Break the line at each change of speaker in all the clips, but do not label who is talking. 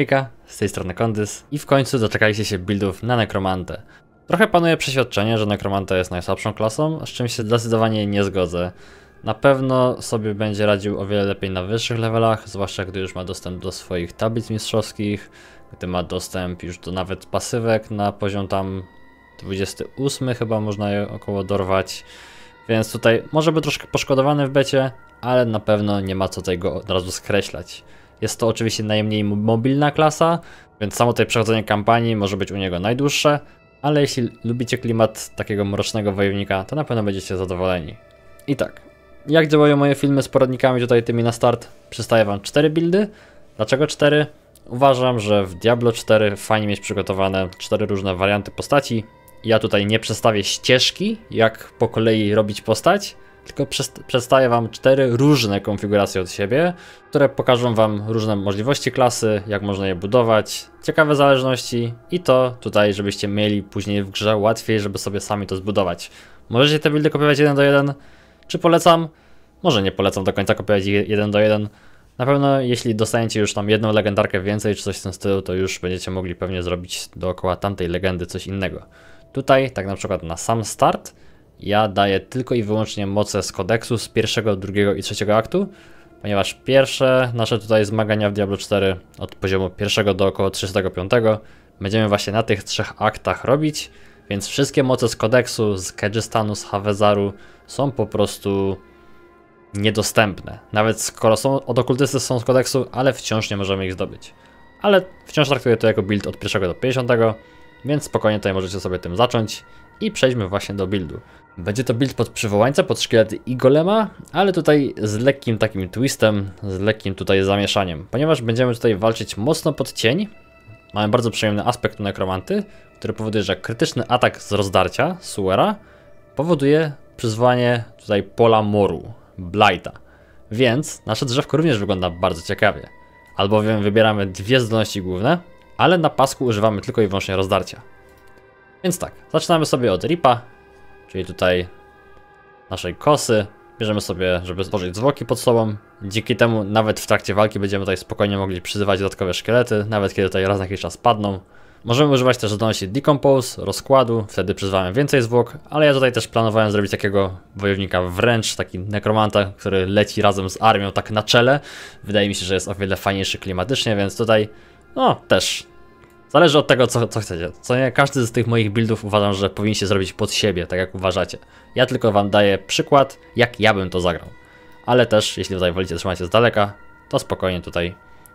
Hejka, z tej strony Kondys i w końcu doczekaliście się buildów na Nekromantę. Trochę panuje przeświadczenie, że Nekromanta jest najsłabszą klasą, z czym się zdecydowanie nie zgodzę. Na pewno sobie będzie radził o wiele lepiej na wyższych levelach, zwłaszcza gdy już ma dostęp do swoich tablic mistrzowskich, gdy ma dostęp już do nawet pasywek na poziom tam 28 chyba można je około dorwać. Więc tutaj może być troszkę poszkodowany w becie, ale na pewno nie ma co tego od razu skreślać. Jest to oczywiście najmniej mobilna klasa, więc samo tutaj przechodzenie kampanii może być u niego najdłuższe, ale jeśli lubicie klimat takiego mrocznego wojownika, to na pewno będziecie zadowoleni. I tak, jak działają moje filmy z poradnikami tutaj tymi na start? Przystaję wam 4 buildy. Dlaczego 4? Uważam, że w Diablo 4 fajnie mieć przygotowane 4 różne warianty postaci. Ja tutaj nie przestawię ścieżki, jak po kolei robić postać, tylko przedstawię Wam cztery różne konfiguracje od siebie, które pokażą Wam różne możliwości klasy, jak można je budować, ciekawe zależności i to tutaj, żebyście mieli później w grze łatwiej, żeby sobie sami to zbudować. Możecie te buildy kopiować 1 do 1, czy polecam? Może nie polecam do końca kopiować 1 do 1. Na pewno jeśli dostaniecie już tam jedną legendarkę więcej czy coś w tym stylu, to już będziecie mogli pewnie zrobić dookoła tamtej legendy coś innego. Tutaj, tak na przykład na sam start, ja daję tylko i wyłącznie moce z kodeksu z pierwszego, drugiego i trzeciego aktu, ponieważ pierwsze nasze tutaj zmagania w Diablo 4 od poziomu pierwszego do około 35 będziemy właśnie na tych trzech aktach robić, więc wszystkie moce z kodeksu, z Kedżystanu, z Havezaru są po prostu niedostępne. Nawet skoro są od okultysty są z kodeksu, ale wciąż nie możemy ich zdobyć. Ale wciąż traktuję to jako build od pierwszego do 50, więc spokojnie tutaj możecie sobie tym zacząć i przejdźmy właśnie do buildu. Będzie to build pod przywołańca, pod szkielety i golema, ale tutaj z lekkim takim twistem, z lekkim tutaj zamieszaniem, ponieważ będziemy tutaj walczyć mocno pod cień. Mamy bardzo przyjemny aspekt nekromanty, który powoduje, że krytyczny atak z rozdarcia, suera, powoduje przyzwanie tutaj pola moru, blighta. Więc nasze drzewko również wygląda bardzo ciekawie, albowiem wybieramy dwie zdolności główne, ale na pasku używamy tylko i wyłącznie rozdarcia. Więc tak, zaczynamy sobie od ripa, czyli tutaj naszej kosy. Bierzemy sobie, żeby stworzyć zwłoki pod sobą. Dzięki temu nawet w trakcie walki będziemy tutaj spokojnie mogli przyzywać dodatkowe szkielety, nawet kiedy tutaj raz na jakiś czas padną. Możemy używać też zdolności Decompose, rozkładu, wtedy przyzwałem więcej zwłok, ale ja tutaj też planowałem zrobić takiego wojownika wręcz, taki nekromanta, który leci razem z armią tak na czele. Wydaje mi się, że jest o wiele fajniejszy klimatycznie, więc tutaj no też Zależy od tego, co, co chcecie. Co nie, każdy z tych moich buildów uważam, że się zrobić pod siebie, tak jak uważacie. Ja tylko wam daję przykład, jak ja bym to zagrał. Ale też, jeśli tutaj wolicie trzymać się z daleka, to spokojnie tutaj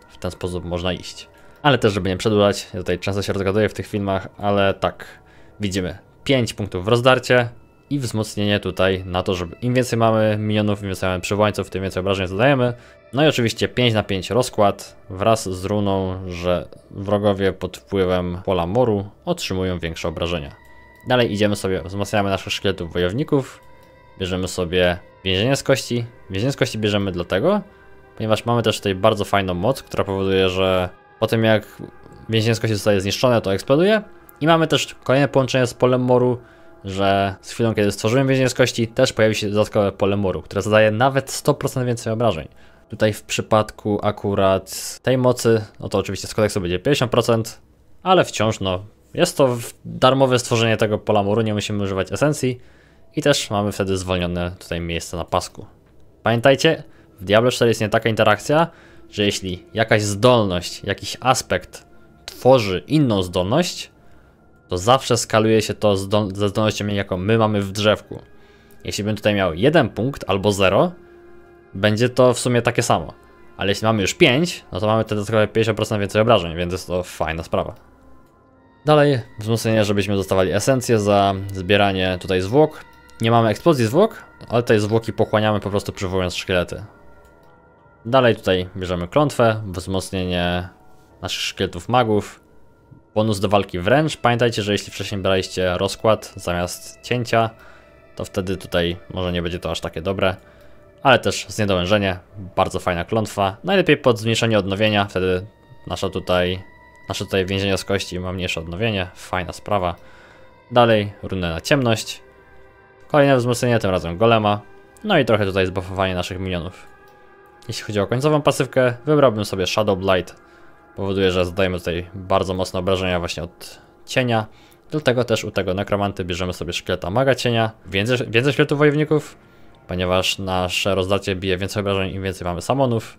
w ten sposób można iść. Ale też, żeby nie przedłużać, ja tutaj często się rozgaduję w tych filmach, ale tak, widzimy 5 punktów w rozdarcie i wzmocnienie tutaj na to, żeby im więcej mamy minionów, im więcej mamy przywołańców, tym więcej obrażeń zadajemy, no i oczywiście 5 na 5 rozkład wraz z runą, że wrogowie pod wpływem pola moru otrzymują większe obrażenia. Dalej idziemy sobie, wzmacniamy naszych szkieletów wojowników, bierzemy sobie więzienie z kości. Więzienie z kości bierzemy dlatego, ponieważ mamy też tutaj bardzo fajną moc, która powoduje, że po tym jak więzienie z kości zostaje zniszczone, to eksploduje. I mamy też kolejne połączenie z polem moru, że z chwilą kiedy stworzyłem więzienie z kości, też pojawi się dodatkowe pole moru, które zadaje nawet 100% więcej obrażeń. Tutaj w przypadku akurat tej mocy, no to oczywiście z kodeksu będzie 50%, ale wciąż no, jest to darmowe stworzenie tego pola muru, nie musimy używać esencji i też mamy wtedy zwolnione tutaj miejsce na pasku. Pamiętajcie, w Diablo 4 jest nie taka interakcja, że jeśli jakaś zdolność, jakiś aspekt tworzy inną zdolność, to zawsze skaluje się to zdol ze zdolnością, jaką my mamy w drzewku. Jeśli bym tutaj miał jeden punkt albo 0, będzie to w sumie takie samo. Ale jeśli mamy już 5, no to mamy te dodatkowe 50% więcej obrażeń, więc jest to fajna sprawa. Dalej, wzmocnienie, żebyśmy dostawali esencję za zbieranie tutaj zwłok. Nie mamy eksplozji zwłok, ale te zwłoki pochłaniamy po prostu przywołując szkielety. Dalej tutaj bierzemy klątwę, wzmocnienie naszych szkieletów magów, bonus do walki wręcz. Pamiętajcie, że jeśli wcześniej braliście rozkład zamiast cięcia, to wtedy tutaj może nie będzie to aż takie dobre ale też zniedołężenie, bardzo fajna klątwa. Najlepiej pod zmniejszenie odnowienia, wtedy nasza tutaj, nasze tutaj więzienie z kości ma mniejsze odnowienie, fajna sprawa. Dalej runę na ciemność, kolejne wzmocnienie, tym razem golema, no i trochę tutaj zbuffowanie naszych minionów. Jeśli chodzi o końcową pasywkę, wybrałbym sobie Shadow Blight. Powoduje, że zadajemy tutaj bardzo mocne obrażenia właśnie od cienia. Dlatego też u tego nekromanty bierzemy sobie szkieleta maga cienia, więcej, więcej szkieletów wojowników, ponieważ nasze rozdarcie bije więcej obrażeń, im więcej mamy samonów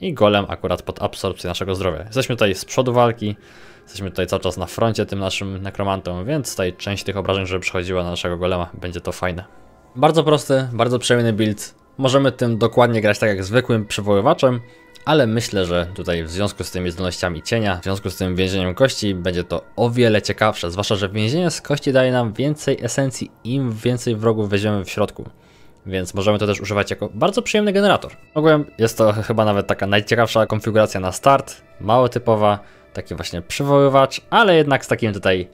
i golem akurat pod absorpcję naszego zdrowia. Jesteśmy tutaj z przodu walki, jesteśmy tutaj cały czas na froncie tym naszym nekromantom, więc tutaj część tych obrażeń, żeby przychodziła na naszego golema, będzie to fajne. Bardzo prosty, bardzo przyjemny build. Możemy tym dokładnie grać tak jak zwykłym przywoływaczem, ale myślę, że tutaj w związku z tymi zdolnościami cienia, w związku z tym więzieniem kości będzie to o wiele ciekawsze, zwłaszcza, że więzienie z kości daje nam więcej esencji im więcej wrogów weźmiemy w środku więc możemy to też używać jako bardzo przyjemny generator. Ogólnie jest to chyba nawet taka najciekawsza konfiguracja na start, mało typowa, taki właśnie przywoływacz, ale jednak z takim tutaj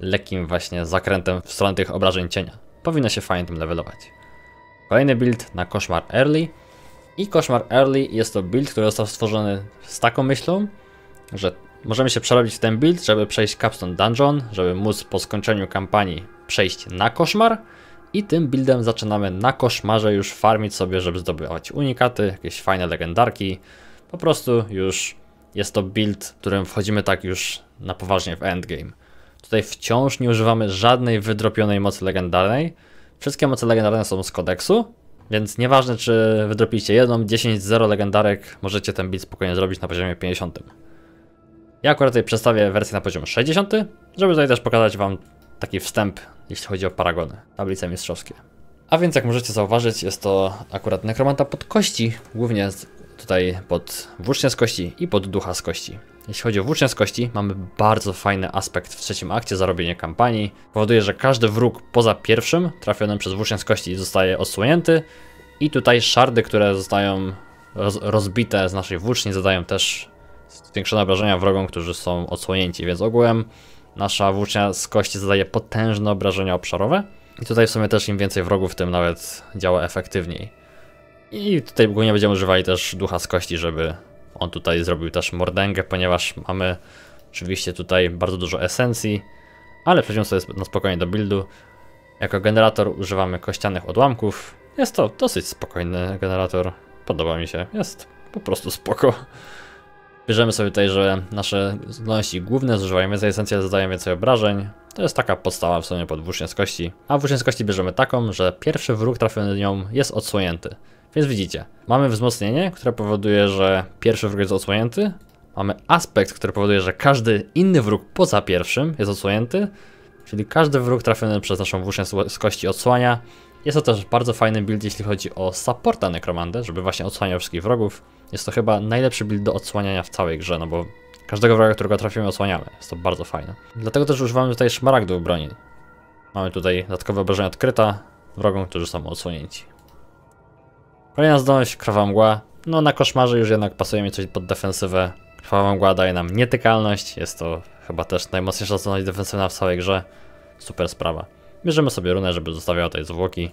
lekkim właśnie zakrętem w stronę tych obrażeń cienia. Powinno się fajnie tym levelować. Kolejny build na Koszmar Early. I Koszmar Early jest to build, który został stworzony z taką myślą, że możemy się przerobić w ten build, żeby przejść Capstone Dungeon, żeby móc po skończeniu kampanii przejść na Koszmar, i tym buildem zaczynamy na koszmarze już farmić sobie, żeby zdobywać unikaty, jakieś fajne legendarki. Po prostu już jest to build, którym wchodzimy tak już na poważnie w endgame. Tutaj wciąż nie używamy żadnej wydropionej mocy legendarnej. Wszystkie moce legendarne są z kodeksu, więc nieważne czy wydropicie jedną, 10, 0 legendarek, możecie ten build spokojnie zrobić na poziomie 50. Ja akurat tutaj przedstawię wersję na poziom 60, żeby tutaj też pokazać wam taki wstęp jeśli chodzi o paragony, tablice mistrzowskie. A więc jak możecie zauważyć, jest to akurat nekromanta pod kości, głównie tutaj pod włócznia z kości i pod ducha z kości. Jeśli chodzi o włócznia z kości, mamy bardzo fajny aspekt w trzecim akcie zarobienie kampanii. Powoduje, że każdy wróg poza pierwszym trafionym przez włócznia z kości zostaje odsłonięty i tutaj szardy, które zostają roz rozbite z naszej włóczni zadają też zwiększone obrażenia wrogom, którzy są odsłonięci, więc ogółem nasza włócznia z kości zadaje potężne obrażenia obszarowe. I tutaj w sumie też im więcej wrogów, tym nawet działa efektywniej. I tutaj nie będziemy używali też ducha z kości, żeby on tutaj zrobił też mordęgę, ponieważ mamy oczywiście tutaj bardzo dużo esencji, ale przejdziemy sobie na spokojnie do buildu. Jako generator używamy kościanych odłamków. Jest to dosyć spokojny generator, podoba mi się, jest po prostu spoko. Bierzemy sobie tutaj, że nasze zdolności główne zużywają więcej esencję, zadają więcej obrażeń. To jest taka podstawa w sumie pod włócznię z kości. A włócznię z kości bierzemy taką, że pierwszy wróg trafiony nią jest odsłonięty. Więc widzicie, mamy wzmocnienie, które powoduje, że pierwszy wróg jest odsłonięty. Mamy aspekt, który powoduje, że każdy inny wróg poza pierwszym jest odsłonięty. Czyli każdy wróg trafiony przez naszą włócznię z kości odsłania jest to też bardzo fajny build, jeśli chodzi o supporta Necromandę, żeby właśnie odsłaniał wszystkich wrogów. Jest to chyba najlepszy build do odsłaniania w całej grze, no bo każdego wroga, którego trafimy, odsłaniamy. Jest to bardzo fajne. Dlatego też używamy tutaj szmaragdu broni. Mamy tutaj dodatkowe obrażenia odkryta wrogom, którzy są odsłonięci. Kolejna zdolność, krwawa mgła. No na koszmarze już jednak pasuje mi coś pod defensywę. Krwawa mgła daje nam nietykalność, jest to chyba też najmocniejsza zdolność defensywna w całej grze. Super sprawa. Bierzemy sobie runę, żeby zostawiała tutaj zwłoki.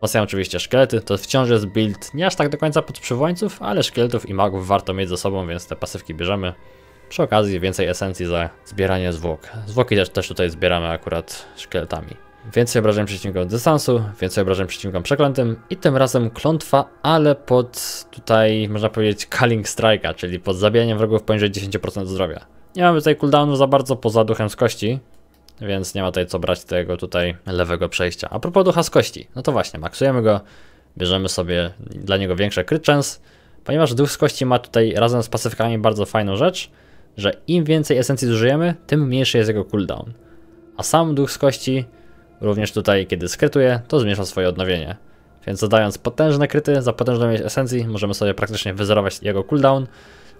Powstają oczywiście szkielety, to wciąż jest build nie aż tak do końca pod przywołańców, ale szkieletów i magów warto mieć ze sobą, więc te pasywki bierzemy. Przy okazji więcej esencji za zbieranie zwłok. Zwłoki też, też tutaj zbieramy akurat szkieletami. Więcej obrażeń przeciwnikom dystansu, więcej obrażeń przeciwnikom przeklętym i tym razem klątwa, ale pod tutaj można powiedzieć culling strike'a, czyli pod zabijaniem wrogów poniżej 10% zdrowia. Nie mamy tutaj cooldownu za bardzo poza duchem z kości, więc nie ma tutaj co brać tego tutaj lewego przejścia. A propos ducha z kości, no to właśnie, maksujemy go, bierzemy sobie dla niego większe crit chance, ponieważ duch z kości ma tutaj razem z pasywkami bardzo fajną rzecz, że im więcej esencji zużyjemy, tym mniejszy jest jego cooldown. A sam duch z kości również tutaj, kiedy skrytuje, to zmniejsza swoje odnowienie. Więc zadając potężne kryty za potężną ilość esencji, możemy sobie praktycznie wyzerować jego cooldown,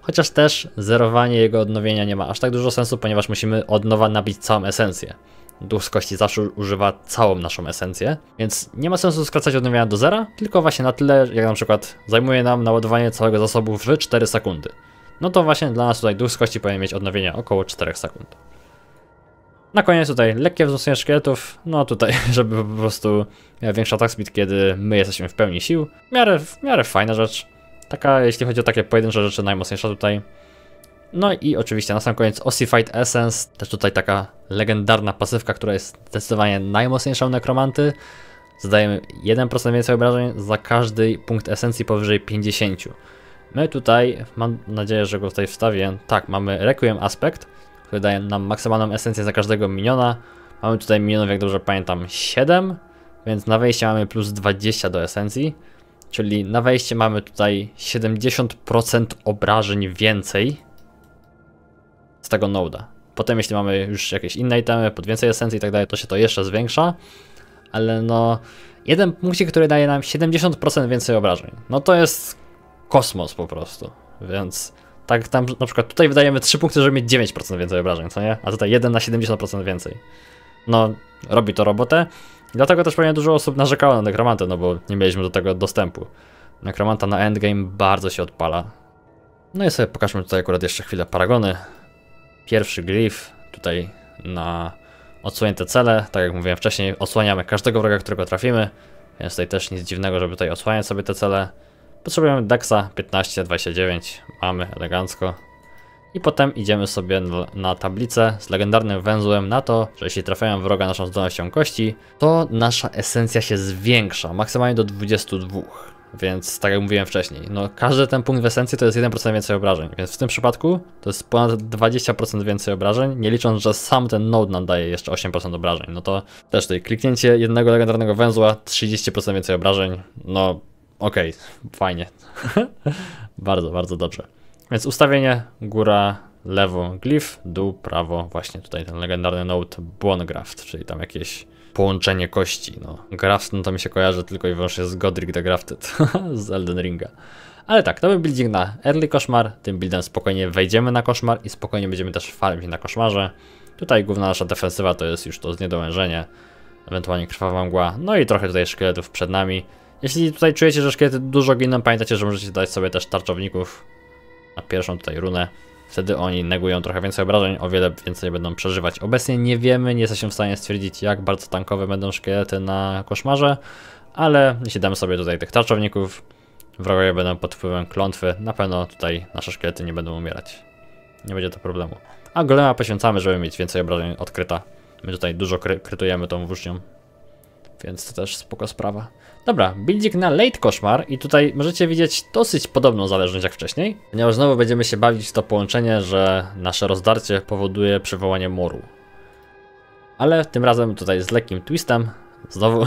Chociaż też zerowanie jego odnowienia nie ma aż tak dużo sensu, ponieważ musimy od nowa nabić całą esencję. Duch z kości zawsze używa całą naszą esencję, więc nie ma sensu skracać odnowienia do zera, tylko właśnie na tyle, jak na przykład zajmuje nam naładowanie całego zasobu w 4 sekundy. No to właśnie dla nas tutaj duch z kości powinien mieć odnowienie około 4 sekund. Na koniec tutaj lekkie wzmocnienie szkieletów, no tutaj, żeby po prostu miał e, większy atak speed, kiedy my jesteśmy w pełni sił. W miarę, w miarę fajna rzecz. Taka, jeśli chodzi o takie pojedyncze rzeczy, najmocniejsza tutaj. No i oczywiście na sam koniec Ossified Essence, też tutaj taka legendarna pasywka, która jest zdecydowanie najmocniejsza u nekromanty. Zadajemy 1% więcej obrażeń za każdy punkt esencji powyżej 50. My no tutaj, mam nadzieję, że go tutaj wstawię, tak, mamy Requiem Aspect, który daje nam maksymalną esencję za każdego miniona. Mamy tutaj minionów, jak dobrze pamiętam, 7, więc na wejście mamy plus 20 do esencji. Czyli na wejście mamy tutaj 70% obrażeń więcej z tego noda. Potem jeśli mamy już jakieś inne itemy, pod więcej esencji i tak dalej, to się to jeszcze zwiększa. Ale no, jeden punkcie, który daje nam 70% więcej obrażeń. No to jest kosmos po prostu. Więc tak tam na przykład tutaj wydajemy 3 punkty, żeby mieć 9% więcej obrażeń, co nie? A tutaj 1 na 70% więcej. No, robi to robotę dlatego też pewnie dużo osób narzekało na nekromantę, no bo nie mieliśmy do tego dostępu. Nekromanta na endgame bardzo się odpala. No i sobie pokażmy tutaj akurat jeszcze chwilę paragony. Pierwszy glif tutaj na odsłonięte cele, tak jak mówiłem wcześniej, odsłaniamy każdego wroga, którego trafimy, więc tutaj też nic dziwnego, żeby tutaj osłaniać sobie te cele. Potrzebujemy Dexa 15-29, mamy elegancko. I potem idziemy sobie na tablicę z legendarnym węzłem na to, że jeśli trafiają wroga naszą zdolnością kości, to nasza esencja się zwiększa, maksymalnie do 22. Więc tak jak mówiłem wcześniej, no każdy ten punkt w esencji to jest 1% więcej obrażeń, więc w tym przypadku to jest ponad 20% więcej obrażeń, nie licząc, że sam ten node nam daje jeszcze 8% obrażeń. No to też tutaj kliknięcie jednego legendarnego węzła, 30% więcej obrażeń, no okej, okay, fajnie. bardzo, bardzo dobrze. Więc ustawienie góra, lewo glif, dół, prawo, właśnie tutaj ten legendarny note Graft, czyli tam jakieś połączenie kości. No. Graft no to mi się kojarzy tylko i wyłącznie z Godric the Grafted z Elden Ringa. Ale tak, to był building na early koszmar, tym buildem spokojnie wejdziemy na koszmar i spokojnie będziemy też farmić na koszmarze. Tutaj główna nasza defensywa to jest już to zniedołężenie, ewentualnie krwawa mgła, no i trochę tutaj szkieletów przed nami. Jeśli tutaj czujecie, że szkielety dużo giną, pamiętajcie, że możecie dać sobie też tarczowników, na pierwszą tutaj runę. Wtedy oni negują trochę więcej obrażeń, o wiele więcej będą przeżywać. Obecnie nie wiemy, nie jesteśmy w stanie stwierdzić jak bardzo tankowe będą szkielety na koszmarze, ale jeśli damy sobie tutaj tych tarczowników, wrogowie będą pod wpływem klątwy, na pewno tutaj nasze szkielety nie będą umierać. Nie będzie to problemu. A golema poświęcamy, żeby mieć więcej obrażeń odkryta. My tutaj dużo kry krytujemy tą włócznią, więc to też spoko sprawa. Dobra, buildik na late koszmar i tutaj możecie widzieć dosyć podobną zależność jak wcześniej, ponieważ znowu będziemy się bawić w to połączenie, że nasze rozdarcie powoduje przywołanie moru. Ale tym razem tutaj z lekkim twistem, znowu,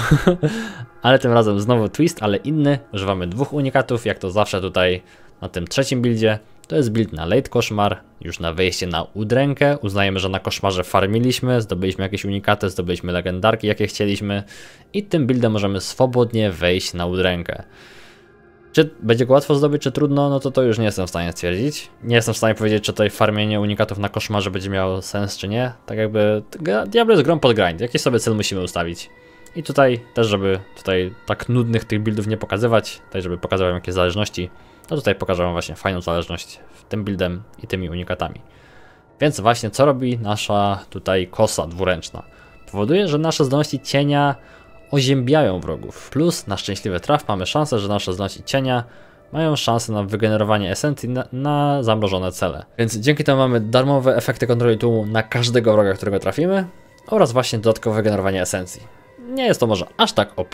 ale tym razem znowu twist, ale inny, używamy dwóch unikatów, jak to zawsze tutaj na tym trzecim buildzie, to jest build na late koszmar, już na wejście na udrękę. Uznajemy, że na koszmarze farmiliśmy, zdobyliśmy jakieś unikaty, zdobyliśmy legendarki jakie chcieliśmy i tym buildem możemy swobodnie wejść na udrękę. Czy będzie go łatwo zdobyć, czy trudno, no to to już nie jestem w stanie stwierdzić. Nie jestem w stanie powiedzieć, czy tutaj farmienie unikatów na koszmarze będzie miało sens, czy nie. Tak jakby, Diablo jest grą pod grind, jakiś sobie cel musimy ustawić. I tutaj też, żeby tutaj tak nudnych tych buildów nie pokazywać, tutaj żeby pokazywać jakieś zależności, to tutaj pokażę wam właśnie fajną zależność w tym buildem i tymi unikatami. Więc właśnie co robi nasza tutaj kosa dwuręczna? Powoduje, że nasze zdolności cienia oziębiają wrogów. Plus na szczęśliwy traf mamy szansę, że nasze zdolności cienia mają szansę na wygenerowanie esencji na, na, zamrożone cele. Więc dzięki temu mamy darmowe efekty kontroli tłumu na każdego wroga, którego trafimy oraz właśnie dodatkowe generowanie esencji. Nie jest to może aż tak OP,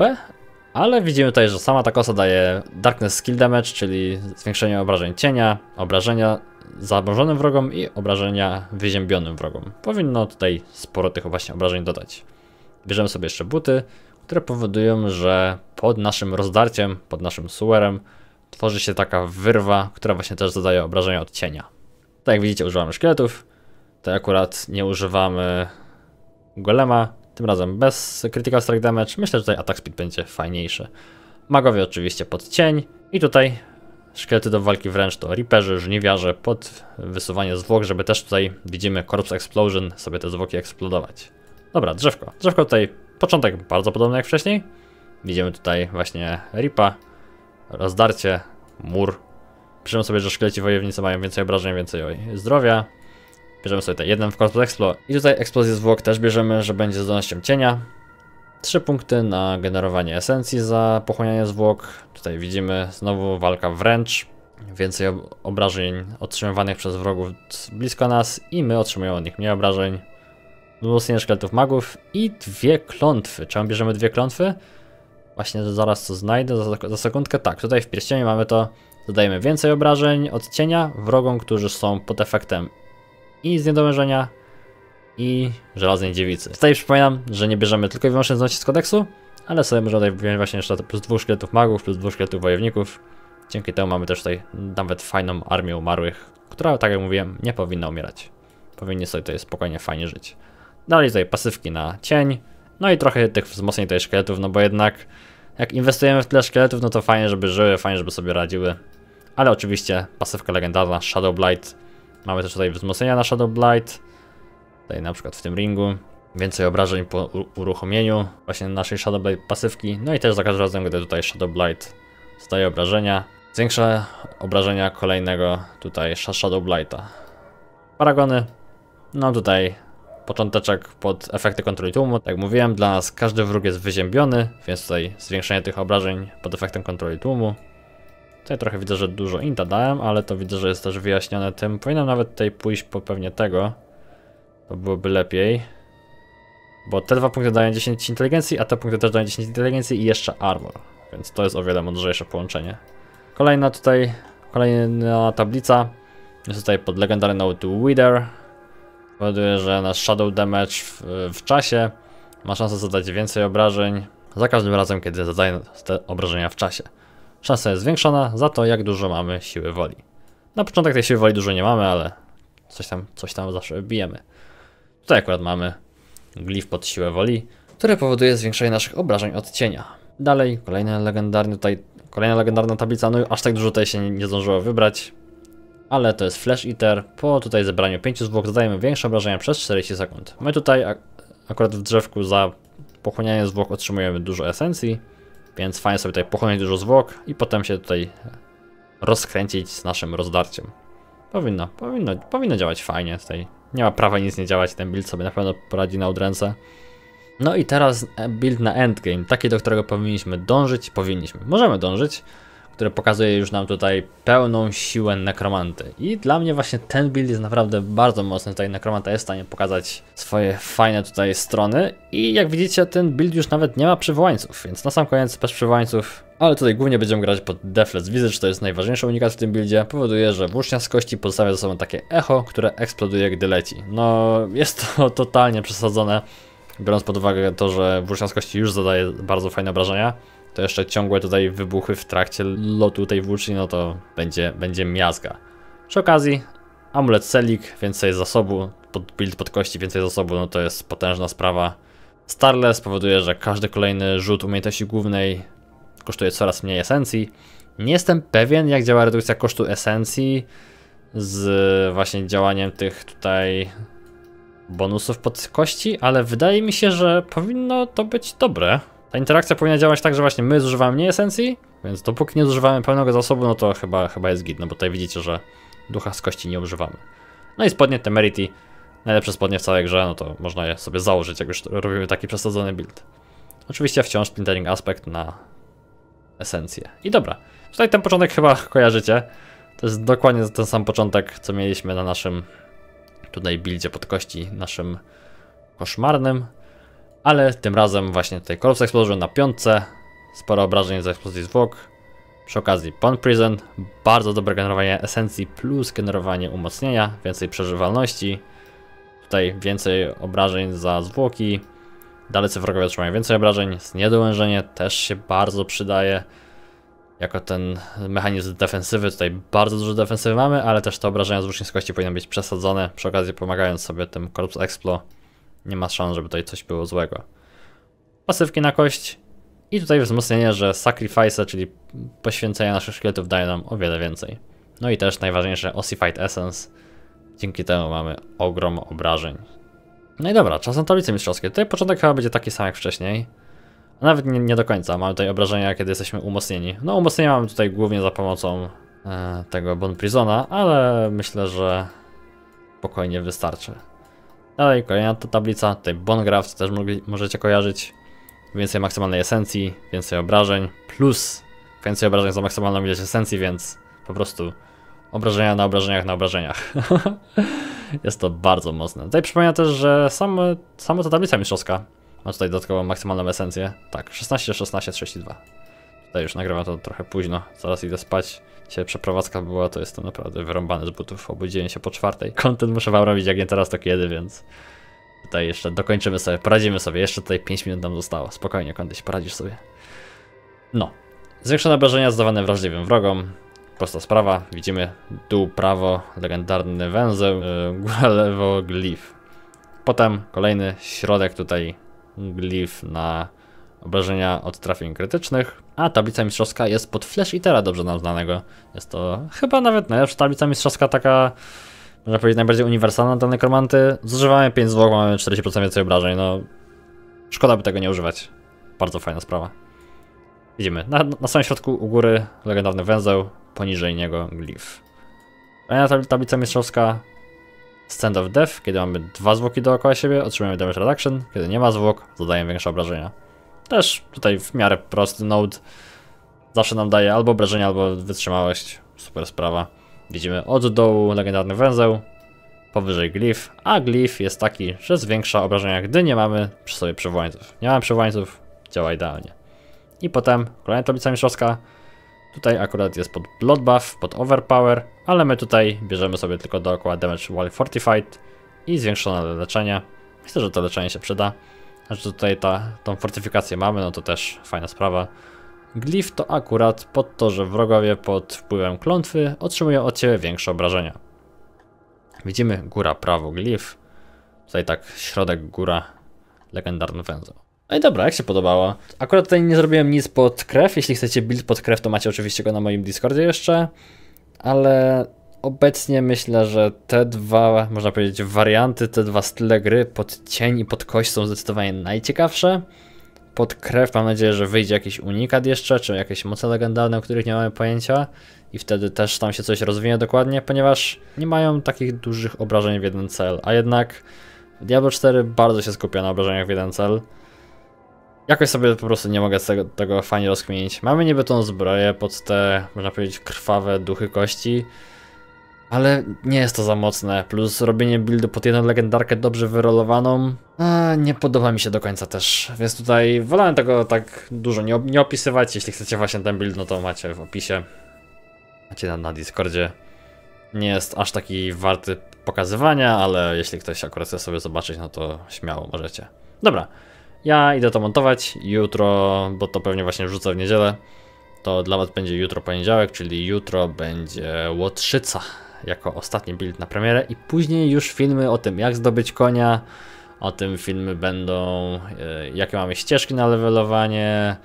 ale widzimy tutaj, że sama ta kosa daje Darkness Skill Damage, czyli zwiększenie obrażeń cienia, obrażenia zamrożonym wrogom i obrażenia wyziębionym wrogom. Powinno tutaj sporo tych właśnie obrażeń dodać. Bierzemy sobie jeszcze buty, które powodują, że pod naszym rozdarciem, pod naszym suwerem tworzy się taka wyrwa, która właśnie też zadaje obrażenia od cienia. Tak jak widzicie używamy szkieletów, tutaj akurat nie używamy golema, tym razem bez critical strike damage. Myślę, że tutaj attack speed będzie fajniejszy. Magowie oczywiście pod cień. I tutaj szkielety do walki wręcz to riperzy, żniwiarze pod wysuwanie zwłok, żeby też tutaj widzimy Corpse Explosion, sobie te zwłoki eksplodować. Dobra, drzewko. Drzewko tutaj początek bardzo podobny jak wcześniej. Widzimy tutaj właśnie ripa, rozdarcie, mur. Przyjmę sobie, że szkieleci wojownicy mają więcej obrażeń, więcej zdrowia. Bierzemy sobie te jeden w Corpus Explo. I tutaj eksplozję zwłok też bierzemy, że będzie zdolnością cienia. 3 punkty na generowanie esencji za pochłanianie zwłok. Tutaj widzimy znowu walka wręcz. Więcej obrażeń otrzymywanych przez wrogów blisko nas i my otrzymujemy od nich mniej obrażeń. Wzmocnienie szkieletów magów i dwie klątwy. Czemu bierzemy dwie klątwy? Właśnie zaraz to znajdę, za, za sekundkę. Tak, tutaj w pierścieniu mamy to. Dodajemy więcej obrażeń od cienia wrogom, którzy są pod efektem i z niedomierzenia i żelaznej dziewicy. Tutaj przypominam, że nie bierzemy tylko i wyłącznie zdolności z kodeksu, ale sobie możemy tutaj wziąć właśnie jeszcze plus dwóch szkieletów magów, plus dwóch szkieletów wojowników. Dzięki temu mamy też tutaj nawet fajną armię umarłych, która, tak jak mówiłem, nie powinna umierać. Powinni sobie tutaj spokojnie, fajnie żyć. Dalej tutaj pasywki na cień, no i trochę tych wzmocnień tutaj szkieletów, no bo jednak jak inwestujemy w tyle szkieletów, no to fajnie, żeby żyły, fajnie, żeby sobie radziły. Ale oczywiście pasywka legendarna Shadow Blight Mamy też tutaj wzmocnienia na Shadow Blight. Tutaj na przykład w tym ringu. Więcej obrażeń po uruchomieniu właśnie naszej Shadow Blight pasywki. No i też za każdym razem, gdy tutaj Shadow Blight staje obrażenia, zwiększa obrażenia kolejnego tutaj Shadow Blighta. Paragony. No tutaj począteczek pod efekty kontroli tłumu. Tak jak mówiłem, dla nas każdy wróg jest wyziębiony, więc tutaj zwiększenie tych obrażeń pod efektem kontroli tłumu. Tutaj trochę widzę, że dużo inta dałem, ale to widzę, że jest też wyjaśnione tym. Powinienem nawet tutaj pójść po pewnie tego. To byłoby lepiej. Bo te dwa punkty dają 10 inteligencji, a te punkty też dają 10 inteligencji i jeszcze armor. Więc to jest o wiele mądrzejsze połączenie. Kolejna tutaj, kolejna tablica. Jest tutaj pod legendary note Wither. Powoduje, że nasz shadow damage w, w czasie ma szansę zadać więcej obrażeń za każdym razem, kiedy zadaje te obrażenia w czasie. Szansa jest zwiększona za to, jak dużo mamy siły woli. Na początek tej siły woli dużo nie mamy, ale coś tam, coś tam zawsze bijemy. Tutaj akurat mamy glif pod siłę woli, które powoduje zwiększenie naszych obrażeń od cienia. Dalej, kolejny legendarny tutaj, kolejna legendarna tablica, no aż tak dużo tutaj się nie zdążyło wybrać, ale to jest Flash Eater. Po tutaj zebraniu 5 zwłok zadajemy większe obrażenia przez 40 sekund. My tutaj ak akurat w drzewku za pochłanianie zwłok otrzymujemy dużo esencji, więc fajnie sobie tutaj pochłonąć dużo zwłok i potem się tutaj rozkręcić z naszym rozdarciem. Powinno, powinno, powinno działać fajnie tutaj. Nie ma prawa nic nie działać, ten build sobie na pewno poradzi na odręce. No i teraz build na endgame, taki do którego powinniśmy dążyć, powinniśmy, możemy dążyć które pokazuje już nam tutaj pełną siłę nekromanty. I dla mnie właśnie ten build jest naprawdę bardzo mocny. Tutaj nekromanta jest w stanie pokazać swoje fajne tutaj strony. I jak widzicie, ten build już nawet nie ma przywołańców, więc na sam koniec bez przywołańców ale tutaj głównie będziemy grać pod Deathless Visage, to jest najważniejszy unikat w tym buildzie. Powoduje, że włócznia z kości pozostawia ze sobą takie echo, które eksploduje gdy leci. No, jest to totalnie przesadzone, biorąc pod uwagę to, że włócznia z kości już zadaje bardzo fajne obrażenia to jeszcze ciągłe tutaj wybuchy w trakcie lotu tej włóczni, no to będzie, będzie miazga. Przy okazji amulet celik, więcej zasobu, pod build pod kości, więcej zasobu, no to jest potężna sprawa. Starle spowoduje, że każdy kolejny rzut umiejętności głównej kosztuje coraz mniej esencji. Nie jestem pewien jak działa redukcja kosztu esencji z właśnie działaniem tych tutaj bonusów pod kości, ale wydaje mi się, że powinno to być dobre. Ta interakcja powinna działać tak, że właśnie my zużywamy mniej esencji, więc dopóki nie zużywamy pełnego zasobu, no to chyba, chyba jest git, no bo tutaj widzicie, że ducha z kości nie używamy. No i spodnie Temerity, najlepsze spodnie w całej grze, no to można je sobie założyć, jak już robimy taki przesadzony build. Oczywiście wciąż Splintering aspekt na esencję. I dobra, tutaj ten początek chyba kojarzycie. To jest dokładnie ten sam początek, co mieliśmy na naszym tutaj buildzie pod kości, naszym koszmarnym. Ale tym razem właśnie tutaj korpus Explosion na piątce. Sporo obrażeń z eksplozji zwłok. Przy okazji Pond Prison. Bardzo dobre generowanie esencji plus generowanie umocnienia. Więcej przeżywalności. Tutaj więcej obrażeń za zwłoki. Dalecy wrogowie otrzymają więcej obrażeń. Zniedołężenie też się bardzo przydaje. Jako ten mechanizm defensywy. Tutaj bardzo dużo defensywy mamy, ale też te obrażenia z włóczniskości powinny być przesadzone. Przy okazji pomagając sobie tym korpus Explo. Nie ma szans, żeby tutaj coś było złego. Pasywki na kość i tutaj wzmocnienie, że sacrifice, czyli poświęcenie naszych szkieletów daje nam o wiele więcej. No i też najważniejsze Ossified Essence. Dzięki temu mamy ogrom obrażeń. No i dobra, czas na tablice mistrzowskie. Tutaj początek chyba będzie taki sam jak wcześniej. A nawet nie, nie, do końca, mamy tutaj obrażenia, kiedy jesteśmy umocnieni. No umocnienie mamy tutaj głównie za pomocą e, tego Bon Prisona, ale myślę, że spokojnie wystarczy. Dalej kolejna to tablica, tutaj Bongraf, też możecie kojarzyć. Więcej maksymalnej esencji, więcej obrażeń, plus więcej obrażeń za maksymalną ilość esencji, więc po prostu obrażenia na obrażeniach na obrażeniach. Jest to bardzo mocne. Tutaj przypomina też, że sama, sama ta tablica mistrzowska ma tutaj dodatkową maksymalną esencję. Tak, 16, 16, 32. Tutaj już nagrywam to trochę późno, zaraz idę spać się przeprowadzka była, to jest to naprawdę wyrąbane z butów. Obudziłem się po czwartej. Kontent muszę wam robić, jak nie teraz, to tak kiedy, więc tutaj jeszcze dokończymy sobie, poradzimy sobie. Jeszcze tutaj 5 minut nam zostało. Spokojnie, kontent, poradzisz sobie. No. Zwiększone obrażenia zdawane wrażliwym wrogom. Prosta sprawa. Widzimy dół, prawo, legendarny węzeł, yy, e, góra, lewo, glif. Potem kolejny środek tutaj glif na obrażenia od trafień krytycznych, a tablica mistrzowska jest pod Flash Itera dobrze nam znanego. Jest to chyba nawet najlepsza tablica mistrzowska, taka, można powiedzieć, najbardziej uniwersalna dla nekromanty. Zużywamy 5 zwłok, mamy 40% więcej obrażeń, no szkoda by tego nie używać. Bardzo fajna sprawa. Widzimy, na, na samym środku u góry legendarny węzeł, poniżej niego glif. Kolejna tablica mistrzowska, Stand of Death, kiedy mamy dwa zwłoki dookoła siebie, otrzymujemy damage reduction, kiedy nie ma zwłok, zadajemy większe obrażenia. Też tutaj w miarę prosty node. Zawsze nam daje albo obrażenia, albo wytrzymałość. Super sprawa. Widzimy od dołu legendarny węzeł, powyżej glif, a glif jest taki, że zwiększa obrażenia, gdy nie mamy przy sobie przywołańców. Nie mamy przywołańców, działa idealnie. I potem kolejna tablica mistrzowska. Tutaj akurat jest pod Blood Buff, pod Overpower, ale my tutaj bierzemy sobie tylko dookoła Damage While Fortified i zwiększone leczenie. Myślę, że to leczenie się przyda. Znaczy tutaj ta, tą fortyfikację mamy, no to też fajna sprawa. Glif to akurat pod to, że wrogowie pod wpływem klątwy otrzymują od Ciebie większe obrażenia. Widzimy góra, prawo, glif. Tutaj tak środek, góra, legendarny węzeł. No i dobra, jak się podobało? Akurat tutaj nie zrobiłem nic pod krew. Jeśli chcecie build pod krew, to macie oczywiście go na moim Discordzie jeszcze. Ale obecnie myślę, że te dwa, można powiedzieć, warianty, te dwa style gry pod cień i pod kość są zdecydowanie najciekawsze. Pod krew mam nadzieję, że wyjdzie jakiś unikat jeszcze, czy jakieś moce legendarne, o których nie mamy pojęcia. I wtedy też tam się coś rozwinie dokładnie, ponieważ nie mają takich dużych obrażeń w jeden cel. A jednak Diablo 4 bardzo się skupia na obrażeniach w jeden cel. Jakoś sobie po prostu nie mogę tego, tego fajnie rozkminić. Mamy niby tą zbroję pod te, można powiedzieć, krwawe duchy kości. Ale nie jest to za mocne, plus robienie buildu pod jedną legendarkę dobrze wyrolowaną nie podoba mi się do końca też, więc tutaj wolałem tego tak dużo nie, nie opisywać, jeśli chcecie właśnie ten build, no to macie w opisie, macie tam na Discordzie. Nie jest aż taki warty pokazywania, ale jeśli ktoś akurat chce sobie zobaczyć, no to śmiało możecie. Dobra, ja idę to montować jutro, bo to pewnie właśnie wrzucę w niedzielę. To dla was będzie jutro poniedziałek, czyli jutro będzie Łotrzyca jako ostatni build na premierę i później już filmy o tym jak zdobyć konia, o tym filmy będą, e, jakie mamy ścieżki na levelowanie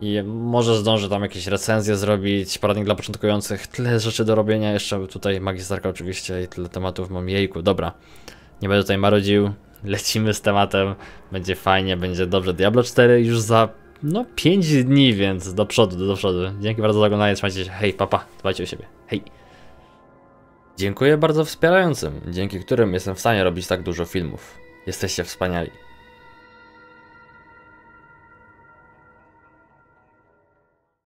i może zdążę tam jakieś recenzje zrobić, poradnik dla początkujących, tyle rzeczy do robienia, jeszcze tutaj magisterka oczywiście i tyle tematów mam, jejku, dobra, nie będę tutaj marodził, lecimy z tematem, będzie fajnie, będzie dobrze, Diablo 4 już za no 5 dni, więc do przodu, do przodu. Dzięki bardzo za oglądanie, trzymajcie się, hej, papa, dbajcie o siebie, hej. Dziękuję bardzo wspierającym, dzięki którym jestem w stanie robić tak dużo filmów. Jesteście wspaniali.